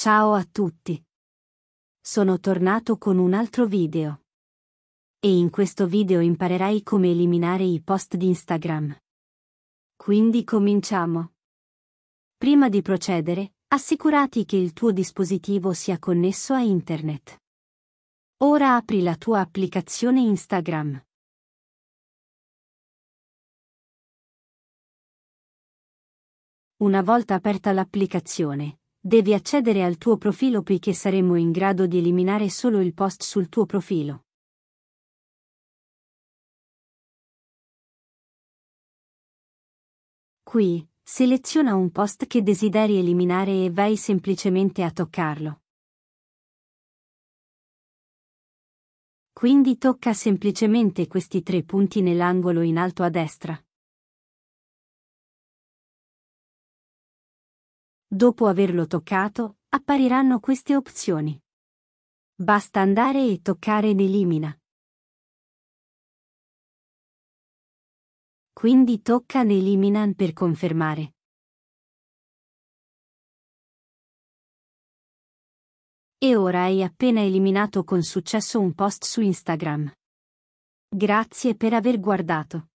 Ciao a tutti! Sono tornato con un altro video. E in questo video imparerai come eliminare i post di Instagram. Quindi cominciamo. Prima di procedere, assicurati che il tuo dispositivo sia connesso a Internet. Ora apri la tua applicazione Instagram. Una volta aperta l'applicazione, Devi accedere al tuo profilo poiché saremo in grado di eliminare solo il post sul tuo profilo. Qui, seleziona un post che desideri eliminare e vai semplicemente a toccarlo. Quindi tocca semplicemente questi tre punti nell'angolo in alto a destra. Dopo averlo toccato, appariranno queste opzioni. Basta andare e toccare ed elimina. Quindi tocca ed elimina per confermare. E ora hai appena eliminato con successo un post su Instagram. Grazie per aver guardato.